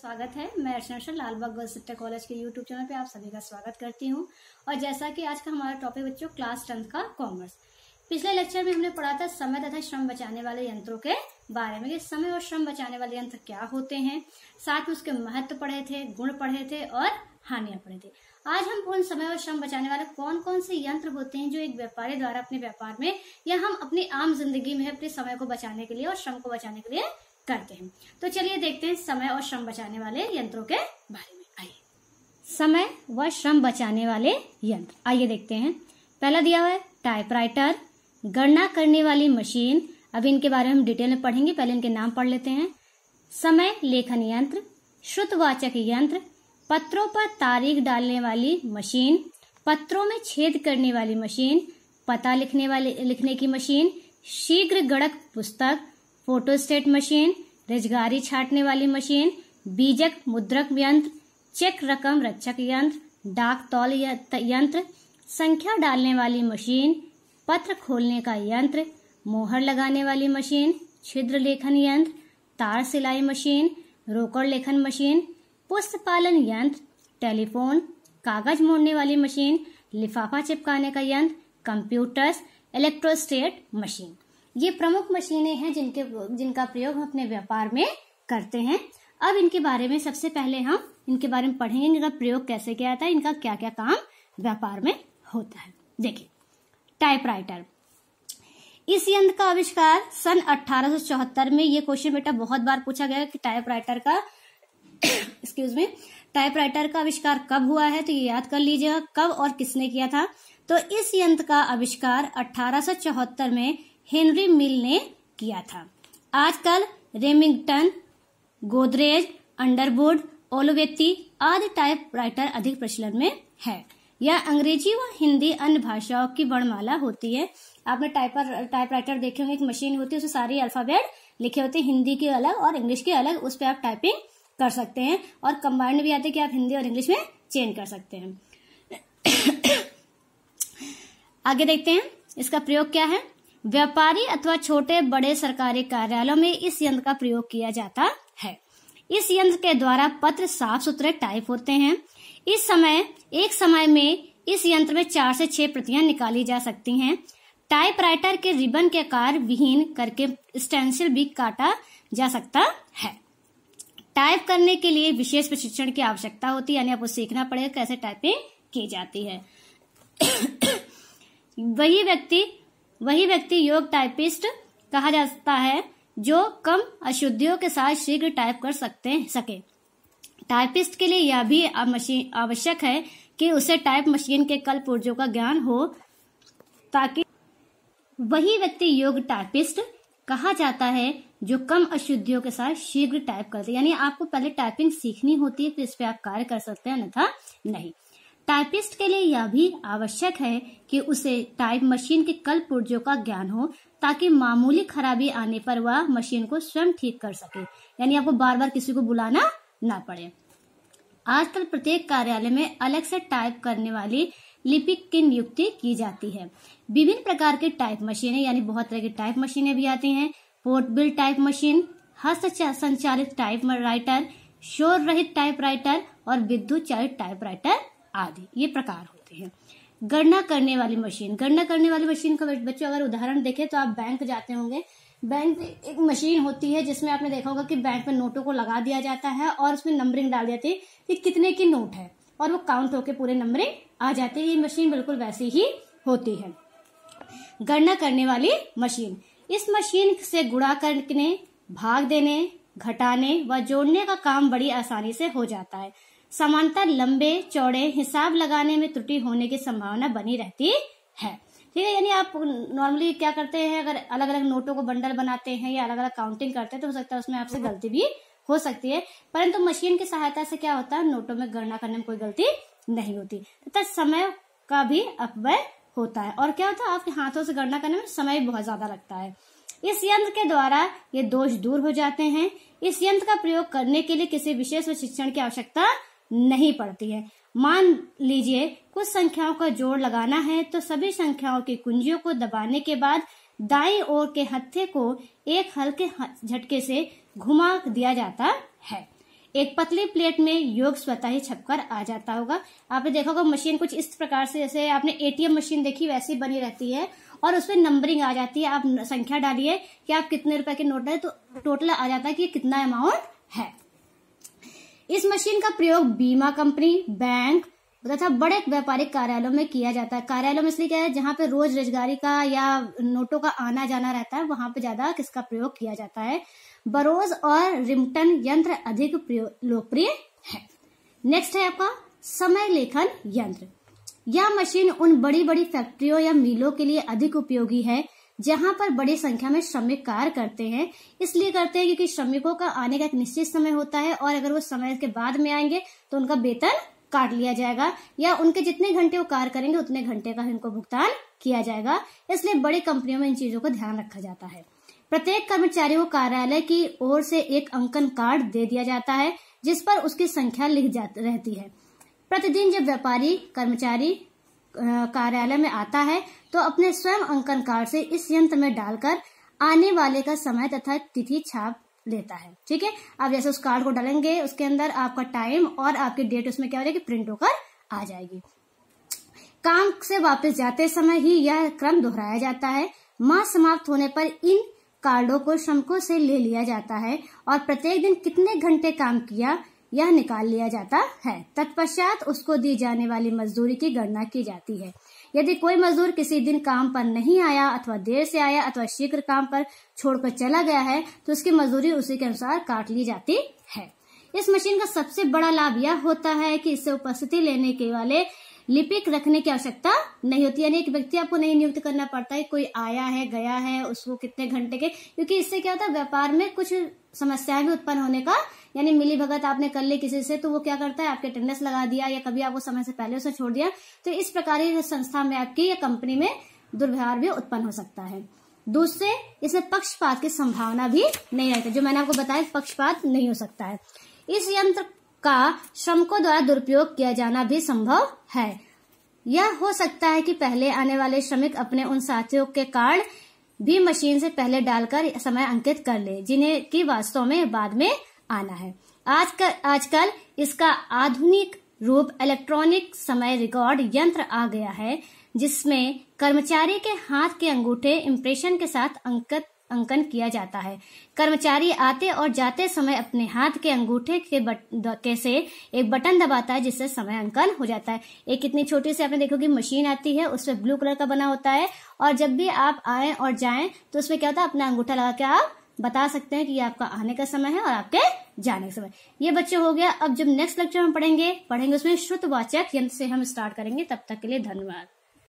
स्वागत है मैं Archana Lalbagh girls inter college के यूट्यूब चैनल पे आप सभी का स्वागत करती हूँ और जैसा कि आज का हमारा टॉपिक बच्चों क्लास टेंथ का कॉमर्स पिछले लेक्चर में हमने पढ़ा था समय तथा श्रम बचाने वाले यंत्रों के बारे में कि समय और श्रम बचाने वाले यंत्र क्या होते हैं साथ में उसके महत्व पढ़े थे गुण पढ़े थे और हानियां पढ़े थे आज हम उन समय और श्रम बचाने वाले कौन कौन से यंत्र होते हैं जो एक व्यापारी द्वारा अपने व्यापार में या हम अपनी आम जिंदगी में अपने समय को बचाने के लिए और श्रम को बचाने के लिए करते हैं तो चलिए देखते हैं समय और श्रम बचाने वाले यंत्रों के बारे में आइए समय व श्रम बचाने वाले यंत्र आइए देखते हैं पहला दिया हुआ है टाइपराइटर गणना करने वाली मशीन अभी इनके बारे में हम डिटेल में पढ़ेंगे पहले इनके नाम पढ़ लेते हैं समय लेखन यंत्र श्रुतवाचक यंत्र पत्रों पर तारीख डालने वाली मशीन पत्रों में छेद करने वाली मशीन पता लिखने वाली लिखने की मशीन शीघ्र गणक पुस्तक फोटोस्टेट मशीन रजगारी छाटने वाली मशीन बीजक मुद्रक यंत्र चेक रकम रक्षक यंत्र डाक तौल यंत्र संख्या डालने वाली मशीन पत्र खोलने का यंत्र मोहर लगाने वाली मशीन छिद्र लेखन यंत्र तार सिलाई मशीन रोकड़ लेखन मशीन पुष्प पालन यंत्र टेलीफोन कागज मोड़ने वाली मशीन लिफाफा चिपकाने का यंत्र कंप्यूटर्स इलेक्ट्रोस्टेट मशीन ये प्रमुख मशीनें हैं जिनके जिनका प्रयोग हम अपने व्यापार में करते हैं अब इनके बारे में सबसे पहले हम इनके बारे में पढ़ेंगे इनका प्रयोग कैसे किया जाता है इनका क्या क्या काम व्यापार में होता है देखिए टाइपराइटर इस यंत्र का आविष्कार सन 1874 में ये क्वेश्चन बेटा बहुत बार पूछा गया कि टाइपराइटर का एक्सक्यूज में टाइपराइटर का आविष्कार कब हुआ है तो ये याद कर लीजिएगा कब और किसने किया था तो इस यंत्र का आविष्कार 1874 में हेनरी मिल ने किया था आजकल रेमिंगटन गोदरेज अंडरवुड ओलोवेती आदि टाइप राइटर अधिक प्रचलन में है यह अंग्रेजी व हिंदी अन्य भाषाओं की वर्णमाला होती है आपने टाइपर टाइप राइटर देखे होंगे एक मशीन होती है उसमें सारी अल्फाबेट लिखे होते हैं हिंदी के अलग और इंग्लिश के अलग उस पर आप टाइपिंग कर सकते हैं और कंबाइंड भी आते हैं कि आप हिंदी और इंग्लिश में चेंज कर सकते हैं आगे देखते हैं इसका प्रयोग क्या है व्यापारी अथवा छोटे बड़े सरकारी कार्यालयों में इस यंत्र का प्रयोग किया जाता है इस यंत्र के द्वारा पत्र साफ सुथरे टाइप होते हैं इस समय एक समय में इस यंत्र में चार से छह प्रतियां निकाली जा सकती हैं। टाइपराइटर के रिबन के आकार विहीन करके स्टेंसिल भी काटा जा सकता है टाइप करने के लिए विशेष प्रशिक्षण की आवश्यकता होती है यानी आपको सीखना पड़ेगा कैसे टाइपिंग की जाती है वही व्यक्ति वही व्यक्ति योग टाइपिस्ट कहा जाता है जो कम अशुद्धियों के साथ शीघ्र टाइप कर सकते सके टाइपिस्ट के लिए यह भी आवश्यक है कि उसे टाइप मशीन के कल पुर्जों का ज्ञान हो ताकि वही व्यक्ति योग टाइपिस्ट कहा जाता है जो कम अशुद्धियों के साथ शीघ्र टाइप करते यानी आपको पहले टाइपिंग सीखनी होती है फिर तो इस पर आप कार्य कर सकते हैं अन्यथा नहीं टाइपिस्ट के लिए यह भी आवश्यक है कि उसे टाइप मशीन के कल पुर्जों का ज्ञान हो ताकि मामूली खराबी आने पर वह मशीन को स्वयं ठीक कर सके यानी आपको बार बार किसी को बुलाना ना पड़े आजकल प्रत्येक कार्यालय में अलग से टाइप करने वाली लिपिक की नियुक्ति की जाती है विभिन्न प्रकार की टाइप मशीनें यानी बहुत तरह की टाइप मशीनें भी आती हैं पोर्टबिल टाइप मशीन हस्त संचालित टाइप राइटर शोर रहित टाइप राइटर और विद्युत चालित टाइप राइटर आदि ये प्रकार होते हैं गणना करने वाली मशीन गणना करने वाली मशीन का बच्चों अगर उदाहरण देखें तो आप बैंक जाते होंगे बैंक एक मशीन होती है जिसमें आपने देखा होगा कि बैंक में नोटों को लगा दिया जाता है और उसमें नंबरिंग डाल जाती है कि कितने की नोट है और वो काउंट होकर पूरे नंबरिंग आ जाते हैं ये मशीन बिल्कुल वैसी ही होती है गणना करने वाली मशीन इस मशीन से गुणा करने भाग देने घटाने व जोड़ने का काम बड़ी आसानी से हो जाता है समानता लंबे चौड़े हिसाब लगाने में त्रुटि होने की संभावना बनी रहती है ठीक है यानी आप नॉर्मली क्या करते हैं अगर अलग अलग नोटों को बंडल बनाते हैं या अलग अलग काउंटिंग करते हैं तो हो सकता है उसमें आपसे हम्म। गलती भी हो सकती है परंतु मशीन की सहायता से क्या होता है नोटों में गणना करने में कोई गलती नहीं होती तथा समय का भी अपव्यय होता है और क्या होता है आपके हाथों से गणना करने में समय बहुत ज्यादा लगता है इस यंत्र के द्वारा ये दोष दूर हो जाते हैं इस यंत्र का प्रयोग करने के लिए किसी विशेष प्रशिक्षण की आवश्यकता नहीं पड़ती है मान लीजिए कुछ संख्याओं का जोड़ लगाना है तो सभी संख्याओं की कुंजियों को दबाने के बाद दाई ओर के हत्थे को एक हल्के झटके से घुमा दिया जाता है एक पतली प्लेट में योग स्वतः ही छपकर आ जाता होगा आपने देखा होगा मशीन कुछ इस प्रकार से जैसे आपने एटीएम मशीन देखी वैसी बनी रहती है और उसमें नंबरिंग आ जाती है आप संख्या डालिए कि आप कितने रुपए के नोट डाले तो टोटल आ जाता है कि कितना अमाउंट है इस मशीन का प्रयोग बीमा कंपनी बैंक तथा बड़े व्यापारिक कार्यालयों में किया जाता है कार्यालयों में इसलिए क्या है जहाँ पे रोज रोजगारी का या नोटों का आना जाना रहता है वहां पे ज्यादा किसका प्रयोग किया जाता है बरोज और रिमटन यंत्र अधिक लोकप्रिय है नेक्स्ट है आपका समय लेखन यंत्र यह मशीन उन बड़ी बड़ी फैक्ट्रियों या मिलों के लिए अधिक उपयोगी है जहां पर बड़ी संख्या में श्रमिक कार्य करते हैं इसलिए करते हैं क्योंकि श्रमिकों का आने का एक निश्चित समय होता है और अगर वो समय के बाद में आएंगे तो उनका वेतन काट लिया जाएगा या उनके जितने घंटे वो कार्य करेंगे उतने घंटे का इनको भुगतान किया जाएगा इसलिए बड़ी कंपनियों में इन चीजों का ध्यान रखा जाता है प्रत्येक कर्मचारी को कार्यालय की ओर से एक अंकन कार्ड दे दिया जाता है जिस पर उसकी संख्या लिख जाती रहती है प्रतिदिन जब व्यापारी कर्मचारी कार्यालय में आता है तो अपने स्वयं अंकन कार्ड से इस यंत्र में डालकर आने वाले का समय तथा तिथि छाप लेता है ठीक है आप जैसे उस कार्ड को डालेंगे उसके अंदर आपका टाइम और आपकी डेट उसमें क्या हो जाएगी प्रिंट होकर आ जाएगी काम से वापस जाते समय ही यह क्रम दोहराया जाता है माह समाप्त होने पर इन कार्डों को श्रमिकों से ले लिया जाता है और प्रत्येक दिन कितने घंटे काम किया या निकाल लिया जाता है तत्पश्चात उसको दी जाने वाली मजदूरी की गणना की जाती है यदि कोई मजदूर किसी दिन काम पर नहीं आया अथवा देर से आया अथवा शीघ्र काम पर छोड़कर चला गया है तो उसकी मजदूरी उसी के अनुसार काट ली जाती है इस मशीन का सबसे बड़ा लाभ यह होता है कि इससे उपस्थिति लेने के वाले लिपिक रखने की आवश्यकता नहीं होती यानी एक व्यक्ति आपको नहीं नियुक्त करना पड़ता है कोई आया है गया है उसको कितने घंटे के क्योंकि इससे क्या होता है व्यापार में कुछ समस्याएं भी उत्पन्न होने का यानी मिली भगत आपने कर ली किसी से तो वो क्या करता है आपके अटेंडेंस लगा दिया या कभी आपको समय से पहले उसे छोड़ दिया तो इस प्रकार की संस्था में आपकी या कंपनी में दुर्व्यवहार भी उत्पन्न हो सकता है दूसरे इसमें पक्षपात की संभावना भी नहीं रहती जो मैंने आपको बताया पक्षपात नहीं हो सकता है इस यंत्र का श्रमिकों द्वारा दुरुपयोग किया जाना भी संभव है यह हो सकता है कि पहले आने वाले श्रमिक अपने उन साथियों के कार्ड भी मशीन से पहले डालकर समय अंकित कर ले जिन्हें की वास्तव में बाद में आना है आज कर, आजकल इसका आधुनिक रूप इलेक्ट्रॉनिक समय रिकॉर्ड यंत्र आ गया है जिसमें कर्मचारी के हाथ के अंगूठे इम्प्रेशन के साथ अंकित अंकन किया जाता है कर्मचारी आते और जाते समय अपने हाथ के अंगूठे के, के से एक बटन दबाता है जिससे समय अंकन हो जाता है एक इतनी छोटी सी आपने देखोगे मशीन आती है उसमें ब्लू कलर का बना होता है और जब भी आप आए और जाए तो उसमें क्या होता है अपना अंगूठा लगा के आप बता सकते हैं कि ये आपका आने का समय है और आपके जाने का समय ये बच्चे हो गया अब जब नेक्स्ट लेक्चर में पढ़ेंगे पढ़ेंगे उसमें श्रुतवाचक यंत्र से हम स्टार्ट करेंगे तब तक के लिए धन्यवाद